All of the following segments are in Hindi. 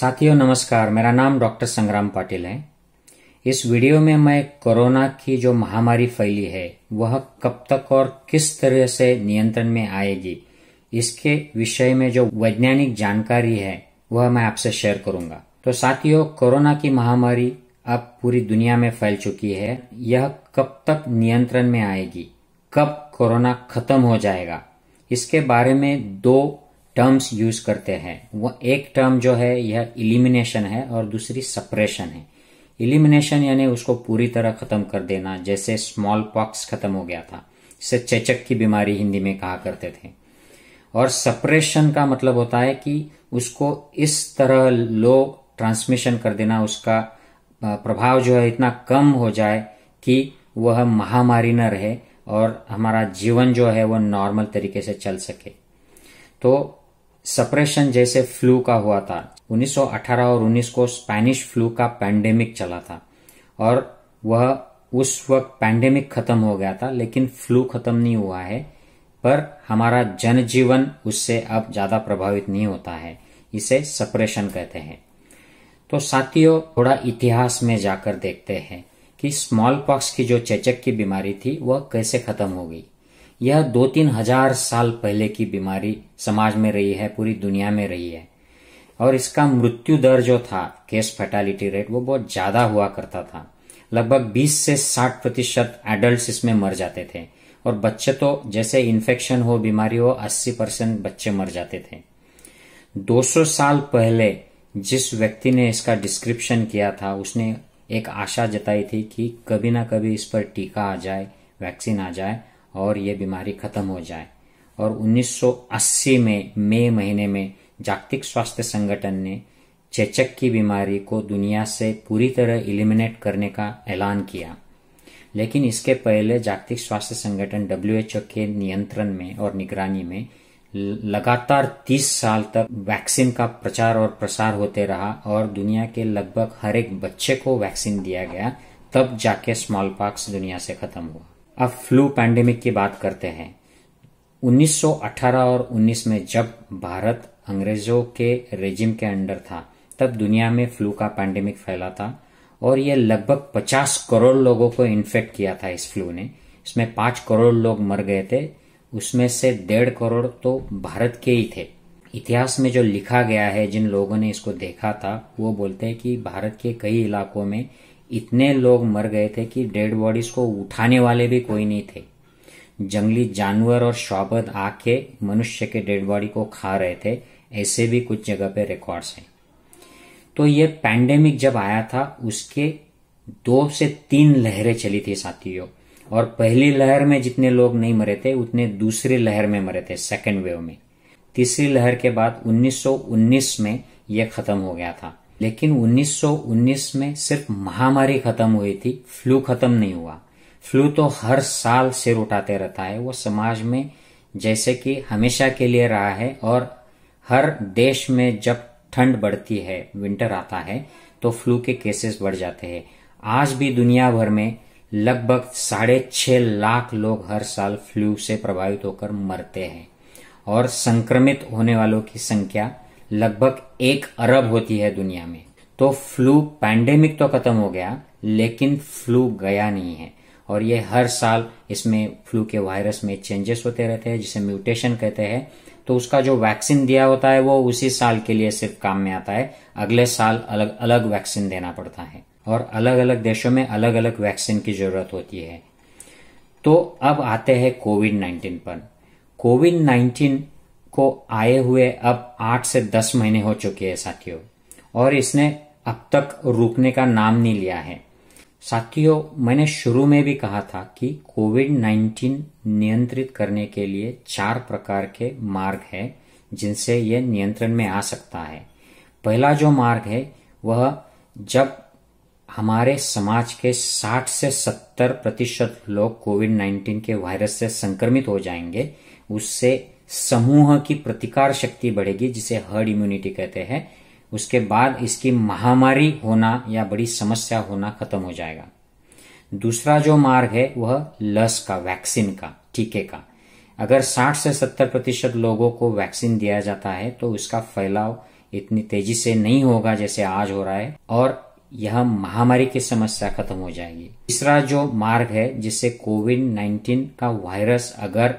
साथियों नमस्कार मेरा नाम डॉक्टर संग्राम पाटिल है इस वीडियो में मैं कोरोना की जो महामारी फैली है वह कब तक और किस तरह से नियंत्रण में आएगी इसके विषय में जो वैज्ञानिक जानकारी है वह मैं आपसे शेयर करूंगा तो साथियों कोरोना की महामारी अब पूरी दुनिया में फैल चुकी है यह कब तक नियंत्रण में आएगी कब कोरोना खत्म हो जाएगा इसके बारे में दो टर्म्स यूज करते हैं वो एक टर्म जो है यह इलिमिनेशन है और दूसरी सप्रेशन है इलिमिनेशन यानी उसको पूरी तरह खत्म कर देना जैसे स्मॉल पॉक्स खत्म हो गया था इसे चेचक की बीमारी हिंदी में कहा करते थे और सप्रेशन का मतलब होता है कि उसको इस तरह लो ट्रांसमिशन कर देना उसका प्रभाव जो है इतना कम हो जाए कि वह महामारी न रहे और हमारा जीवन जो है वह नॉर्मल तरीके से चल सके तो सप्रेशन जैसे फ्लू का हुआ था 1918 और 19 को स्पेनिश फ्लू का पैंडेमिक चला था और वह उस वक्त पैंडेमिक खत्म हो गया था लेकिन फ्लू खत्म नहीं हुआ है पर हमारा जनजीवन उससे अब ज्यादा प्रभावित नहीं होता है इसे सप्रेशन कहते हैं तो साथियों थोड़ा इतिहास में जाकर देखते हैं कि स्मॉल पॉक्स की जो चेचक की बीमारी थी वह कैसे खत्म हो गई यह दो तीन हजार साल पहले की बीमारी समाज में रही है पूरी दुनिया में रही है और इसका मृत्यु दर जो था केस फैटालिटी रेट वो बहुत ज्यादा हुआ करता था लगभग 20 से 60 प्रतिशत एडल्ट इसमें मर जाते थे और बच्चे तो जैसे इन्फेक्शन हो बीमारी हो 80 परसेंट बच्चे मर जाते थे 200 साल पहले जिस व्यक्ति ने इसका डिस्क्रिप्शन किया था उसने एक आशा जताई थी कि कभी ना कभी इस पर टीका आ जाए वैक्सीन आ जाए और ये बीमारी खत्म हो जाए और 1980 में मई महीने में जागतिक स्वास्थ्य संगठन ने चेचक की बीमारी को दुनिया से पूरी तरह इलिमिनेट करने का ऐलान किया लेकिन इसके पहले जागतिक स्वास्थ्य संगठन डब्ल्यू के नियंत्रण में और निगरानी में लगातार 30 साल तक वैक्सीन का प्रचार और प्रसार होते रहा और दुनिया के लगभग हर एक बच्चे को वैक्सीन दिया गया तब जाके स्मॉल पॉक्स दुनिया से खत्म हुआ अब फ्लू पैंडेमिक की बात करते हैं 1918 और 19 में जब भारत अंग्रेजों के रेजिम के अंडर था तब दुनिया में फ्लू का पैंडेमिक फैला था और यह लगभग 50 करोड़ लोगों को इन्फेक्ट किया था इस फ्लू ने इसमें पांच करोड़ लोग मर गए थे उसमें से डेढ़ करोड़ तो भारत के ही थे इतिहास में जो लिखा गया है जिन लोगों ने इसको देखा था वो बोलते हैं कि भारत के कई इलाकों में इतने लोग मर गए थे कि डेड बॉडीज को उठाने वाले भी कोई नहीं थे जंगली जानवर और शौबद आके मनुष्य के डेड बॉडी को खा रहे थे ऐसे भी कुछ जगह पे रिकॉर्ड्स हैं तो ये पैंडेमिक जब आया था उसके दो से तीन लहरें चली थी साथियों और पहली लहर में जितने लोग नहीं मरे थे उतने दूसरी लहर में मरे थे सेकेंड वेव में तीसरी लहर के बाद 1919 में यह खत्म हो गया था लेकिन 1919 में सिर्फ महामारी खत्म हुई थी फ्लू खत्म नहीं हुआ फ्लू तो हर साल सिर उठाते रहता है वो समाज में जैसे कि हमेशा के लिए रहा है और हर देश में जब ठंड बढ़ती है विंटर आता है तो फ्लू के केसेस बढ़ जाते हैं आज भी दुनिया भर में लगभग साढ़े छह लाख लोग हर साल फ्लू से प्रभावित होकर मरते हैं और संक्रमित होने वालों की संख्या लगभग एक अरब होती है दुनिया में तो फ्लू पैंडेमिक तो खत्म हो गया लेकिन फ्लू गया नहीं है और ये हर साल इसमें फ्लू के वायरस में चेंजेस होते रहते हैं जिसे म्यूटेशन कहते हैं तो उसका जो वैक्सीन दिया होता है वो उसी साल के लिए सिर्फ काम में आता है अगले साल अलग अलग वैक्सीन देना पड़ता है और अलग अलग देशों में अलग अलग वैक्सीन की जरूरत होती है तो अब आते हैं कोविड नाइन्टीन पर कोविड नाइन्टीन को आए हुए अब आठ से दस महीने हो चुके हैं साथियों और इसने अब तक रुकने का नाम नहीं लिया है साथियों मैंने शुरू में भी कहा था कि कोविड 19 नियंत्रित करने के लिए चार प्रकार के मार्ग है जिनसे यह नियंत्रण में आ सकता है पहला जो मार्ग है वह जब हमारे समाज के 60 से 70 प्रतिशत लोग कोविड 19 के वायरस से संक्रमित हो जाएंगे उससे समूह की प्रतिकार शक्ति बढ़ेगी जिसे हर्ड इम्यूनिटी कहते हैं उसके बाद इसकी महामारी होना या बड़ी समस्या होना खत्म हो जाएगा दूसरा जो मार्ग है वह लस का वैक्सीन का टीके का अगर 60 से 70 प्रतिशत लोगों को वैक्सीन दिया जाता है तो उसका फैलाव इतनी तेजी से नहीं होगा जैसे आज हो रहा है और यह महामारी की समस्या खत्म हो जाएगी तीसरा जो मार्ग है जिससे कोविड 19 का वायरस अगर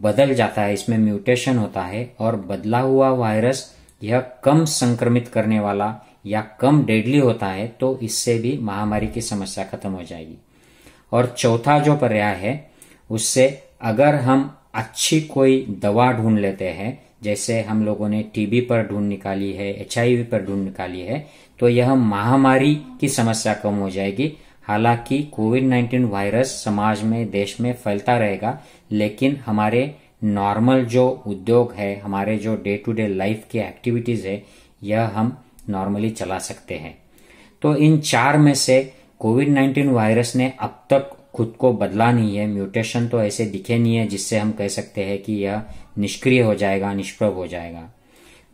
बदल जाता है इसमें म्यूटेशन होता है और बदला हुआ वायरस यह कम संक्रमित करने वाला या कम डेडली होता है तो इससे भी महामारी की समस्या खत्म हो जाएगी और चौथा जो पर्याय है उससे अगर हम अच्छी कोई दवा ढूंढ लेते हैं जैसे हम लोगों ने टीबी पर ढूंढ निकाली है एचआईवी पर ढूंढ निकाली है तो यह महामारी की समस्या कम हो जाएगी हालांकि कोविड 19 वायरस समाज में देश में फैलता रहेगा लेकिन हमारे नॉर्मल जो उद्योग है हमारे जो डे टू डे लाइफ की एक्टिविटीज है यह हम नॉर्मली चला सकते हैं तो इन चार में से कोविड 19 वायरस ने अब तक खुद को बदला नहीं है म्यूटेशन तो ऐसे दिखे नहीं है जिससे हम कह सकते हैं कि यह निष्क्रिय हो जाएगा निष्प्रभ हो जाएगा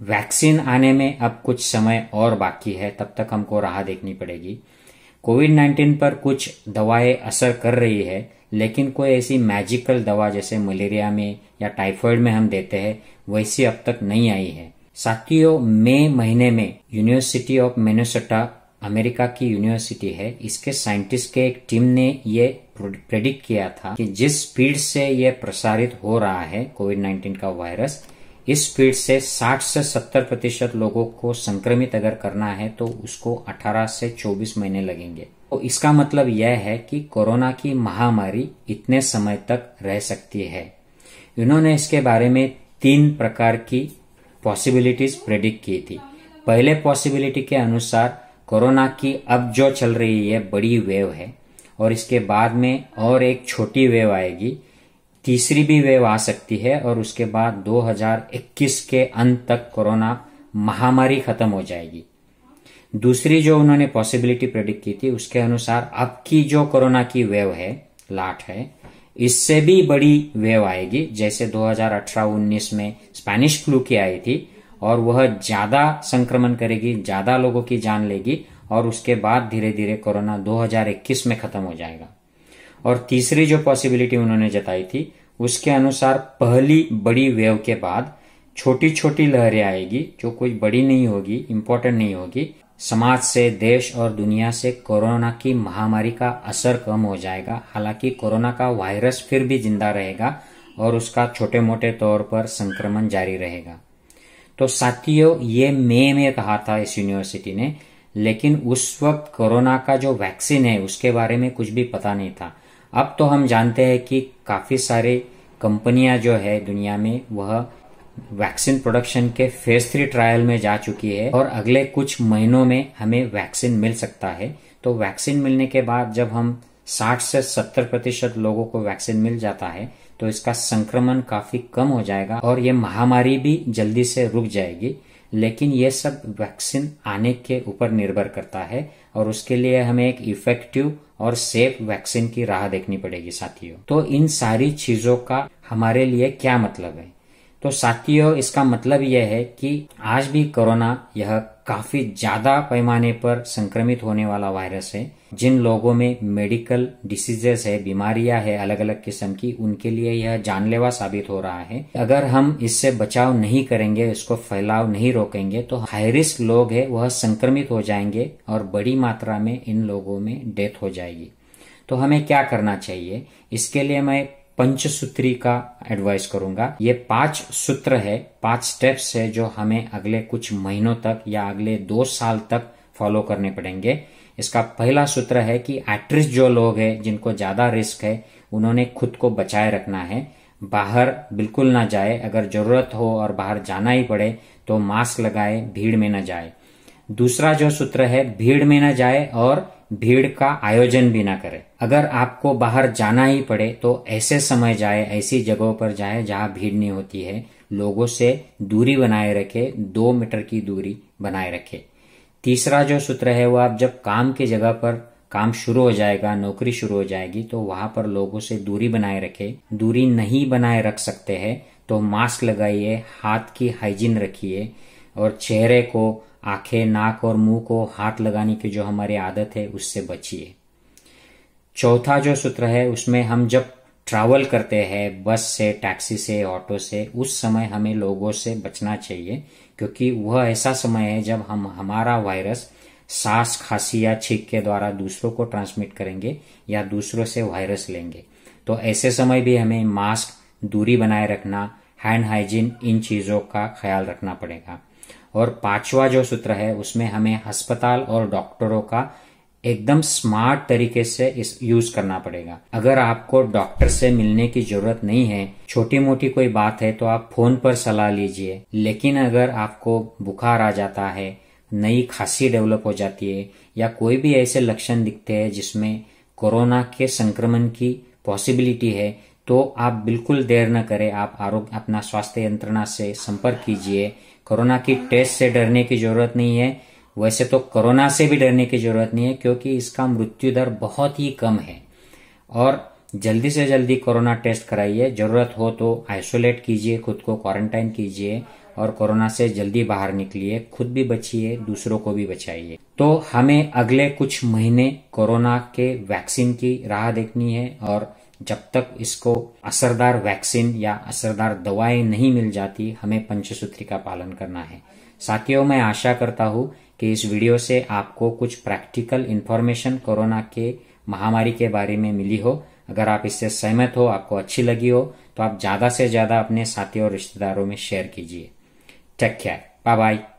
वैक्सीन आने में अब कुछ समय और बाकी है तब तक हमको राह देखनी पड़ेगी कोविड नाइन्टीन पर कुछ दवाएं असर कर रही है लेकिन कोई ऐसी मैजिकल दवा जैसे मलेरिया में या टाइफॉइड में हम देते हैं वैसी अब तक नहीं आई है साथियों मई महीने में यूनिवर्सिटी ऑफ मेनोसटा अमेरिका की यूनिवर्सिटी है इसके साइंटिस्ट के एक टीम ने ये प्रेडिक्ट किया था कि जिस स्पीड से यह प्रसारित हो रहा है कोविड 19 का वायरस इस फील्ड से 60 से 70 प्रतिशत लोगों को संक्रमित अगर करना है तो उसको 18 से 24 महीने लगेंगे तो इसका मतलब यह है कि कोरोना की महामारी इतने समय तक रह सकती है इन्होंने इसके बारे में तीन प्रकार की पॉसिबिलिटीज प्रेडिक्ट की थी पहले पॉसिबिलिटी के अनुसार कोरोना की अब जो चल रही है बड़ी वेव है और इसके बाद में और एक छोटी वेव आएगी तीसरी भी वेव आ सकती है और उसके बाद 2021 के अंत तक कोरोना महामारी खत्म हो जाएगी दूसरी जो उन्होंने पॉसिबिलिटी प्रेडिक्ट की थी उसके अनुसार अब की जो कोरोना की वेव है लाट है इससे भी बड़ी वेव आएगी जैसे 2018-19 में स्पेनिश फ्लू की आई थी और वह ज्यादा संक्रमण करेगी ज्यादा लोगों की जान लेगी और उसके बाद धीरे धीरे कोरोना 2021 में खत्म हो जाएगा और तीसरी जो पॉसिबिलिटी उन्होंने जताई थी उसके अनुसार पहली बड़ी वेव के बाद छोटी छोटी लहरें आएगी जो कोई बड़ी नहीं होगी इम्पोर्टेंट नहीं होगी समाज से देश और दुनिया से कोरोना की महामारी का असर कम हो जाएगा हालांकि कोरोना का वायरस फिर भी जिंदा रहेगा और उसका छोटे मोटे तौर पर संक्रमण जारी रहेगा तो साथियों ये मई में कहा था इस यूनिवर्सिटी ने लेकिन उस वक्त कोरोना का जो वैक्सीन है उसके बारे में कुछ भी पता नहीं था अब तो हम जानते हैं कि काफ़ी सारे कंपनियां जो है दुनिया में वह वैक्सीन प्रोडक्शन के फेज थ्री ट्रायल में जा चुकी है और अगले कुछ महीनों में हमें वैक्सीन मिल सकता है तो वैक्सीन मिलने के बाद जब हम 60 से 70 प्रतिशत लोगों को वैक्सीन मिल जाता है तो इसका संक्रमण काफी कम हो जाएगा और ये महामारी भी जल्दी से रुक जाएगी लेकिन ये सब वैक्सीन आने के ऊपर निर्भर करता है और उसके लिए हमें एक इफेक्टिव और सेफ वैक्सीन की राह देखनी पड़ेगी साथियों तो इन सारी चीजों का हमारे लिए क्या मतलब है तो साथियों इसका मतलब यह है कि आज भी कोरोना यह काफी ज्यादा पैमाने पर संक्रमित होने वाला वायरस है जिन लोगों में मेडिकल डिसीजेस है बीमारियां है अलग अलग किस्म की उनके लिए यह जानलेवा साबित हो रहा है अगर हम इससे बचाव नहीं करेंगे इसको फैलाव नहीं रोकेंगे तो हाई रिस्क लोग है वह संक्रमित हो जाएंगे और बड़ी मात्रा में इन लोगों में डेथ हो जाएगी तो हमें क्या करना चाहिए इसके लिए मैं पंचसूत्री का एडवाइस करूंगा ये पांच सूत्र है पांच स्टेप्स है जो हमें अगले कुछ महीनों तक या अगले दो साल तक फॉलो करने पड़ेंगे इसका पहला सूत्र है कि एट्रिस्ट जो लोग हैं जिनको ज्यादा रिस्क है उन्होंने खुद को बचाए रखना है बाहर बिल्कुल ना जाए अगर जरूरत हो और बाहर जाना ही पड़े तो मास्क लगाए भीड़ में ना जाए दूसरा जो सूत्र है भीड़ में ना जाए और भीड़ का आयोजन भी ना करें अगर आपको बाहर जाना ही पड़े तो ऐसे समय जाए ऐसी जगहों पर जाए जहां भीड़ नहीं होती है लोगों से दूरी बनाए रखे दो मीटर की दूरी बनाए रखे तीसरा जो सूत्र है वो आप जब काम की जगह पर काम शुरू हो जाएगा नौकरी शुरू हो जाएगी तो वहां पर लोगों से दूरी बनाए रखे दूरी नहीं बनाए रख सकते हैं तो मास्क लगाइए हाथ की हाइजीन रखिए और चेहरे को आंखें नाक और मुंह को हाथ लगाने की जो हमारी आदत है उससे बचिए चौथा जो सूत्र है उसमें हम जब ट्रैवल करते हैं बस से टैक्सी से ऑटो से उस समय हमें लोगों से बचना चाहिए क्योंकि वह ऐसा समय है जब हम हमारा वायरस सांस खांसी या छींक के द्वारा दूसरों को ट्रांसमिट करेंगे या दूसरों से वायरस लेंगे तो ऐसे समय भी हमें मास्क दूरी बनाए रखना हैंड हाइजीन इन चीज़ों का ख्याल रखना पड़ेगा और पांचवा जो सूत्र है उसमें हमें अस्पताल और डॉक्टरों का एकदम स्मार्ट तरीके से इस यूज करना पड़ेगा अगर आपको डॉक्टर से मिलने की जरूरत नहीं है छोटी मोटी कोई बात है तो आप फोन पर सलाह लीजिए लेकिन अगर आपको बुखार आ जाता है नई खांसी डेवलप हो जाती है या कोई भी ऐसे लक्षण दिखते हैं जिसमें कोरोना के संक्रमण की पॉसिबिलिटी है तो आप बिल्कुल देर न करें आप आरोग्य अपना स्वास्थ्य यंत्रणा से संपर्क कीजिए कोरोना की टेस्ट से डरने की जरूरत नहीं है वैसे तो कोरोना से भी डरने की जरूरत नहीं है क्योंकि इसका मृत्यु दर बहुत ही कम है और जल्दी से जल्दी कोरोना टेस्ट कराइए जरूरत हो तो आइसोलेट कीजिए खुद को क्वारंटाइन कीजिए और कोरोना से जल्दी बाहर निकलिए खुद भी बचिए दूसरों को भी बचाइए तो हमें अगले कुछ महीने कोरोना के वैक्सीन की राह देखनी है और जब तक इसको असरदार वैक्सीन या असरदार दवाएं नहीं मिल जाती हमें पंचसूत्री का पालन करना है साथियों मैं आशा करता हूं कि इस वीडियो से आपको कुछ प्रैक्टिकल इन्फॉर्मेशन कोरोना के महामारी के बारे में मिली हो अगर आप इससे सहमत हो आपको अच्छी लगी हो तो आप ज्यादा से ज्यादा अपने साथियों और रिश्तेदारों में शेयर कीजिए टेक केयर बाय बाय